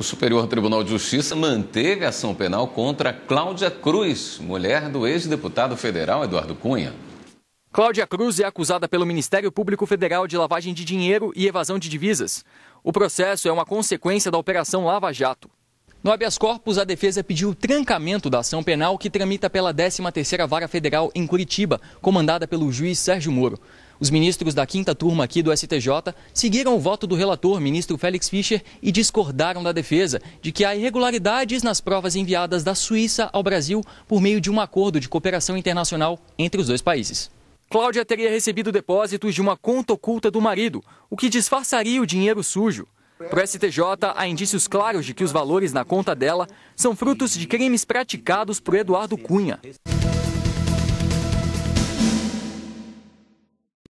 O Superior Tribunal de Justiça manteve a ação penal contra Cláudia Cruz, mulher do ex-deputado federal Eduardo Cunha. Cláudia Cruz é acusada pelo Ministério Público Federal de lavagem de dinheiro e evasão de divisas. O processo é uma consequência da Operação Lava Jato. No habeas corpus, a defesa pediu trancamento da ação penal que tramita pela 13ª Vara Federal em Curitiba, comandada pelo juiz Sérgio Moro. Os ministros da quinta turma aqui do STJ seguiram o voto do relator, ministro Félix Fischer, e discordaram da defesa de que há irregularidades nas provas enviadas da Suíça ao Brasil por meio de um acordo de cooperação internacional entre os dois países. Cláudia teria recebido depósitos de uma conta oculta do marido, o que disfarçaria o dinheiro sujo. Para o STJ, há indícios claros de que os valores na conta dela são frutos de crimes praticados por Eduardo Cunha.